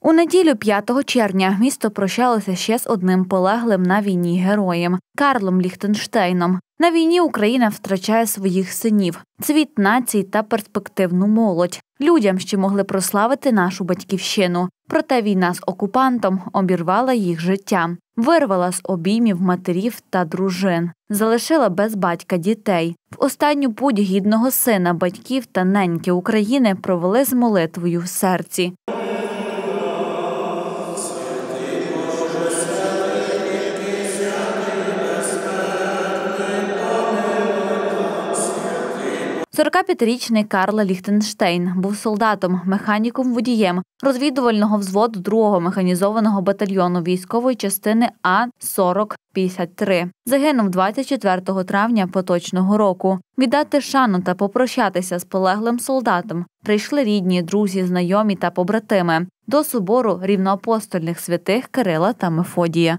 У неділю 5 червня місто прощалося ще з одним полеглим на війні героєм Карлом Ліхтенштейном. На війні Україна втрачає своїх синів, цвіт націй та перспективну молодь людям, що могли прославити нашу батьківщину. Проте війна з окупантом обірвала їх життя, вирвала з обіймів матерів та дружин, залишила без батька дітей. В останню путь гідного сина батьків та неньки України провели з молитвою в серці. 45-річний Карл Ліхтенштейн був солдатом, механіком, водієм розвідувального взводу 2-го механізованого батальйону військової частини А 4053 Загинув 24 травня поточного року. Віддати шану та попрощатися з полеглим солдатом прийшли рідні, друзі, знайомі та побратими до собору рівноапостольних святих Кирила та Мефодія.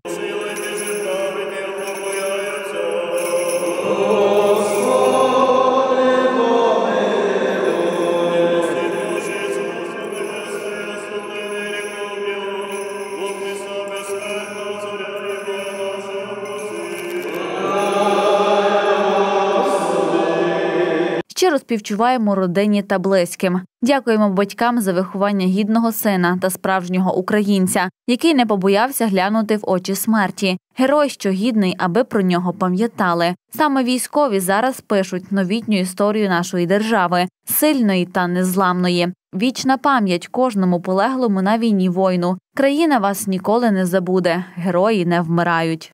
Щиро співчуваємо родині та близьким. Дякуємо батькам за виховання гідного сина та справжнього українця, який не побоявся глянути в очі смерті. Герой, що гідний, аби про нього пам'ятали. Саме військові зараз пишуть новітню історію нашої держави, сильної та незламної. Вічна пам'ять кожному полеглому на війні воїну. Країна вас ніколи не забуде, герої не вмирають.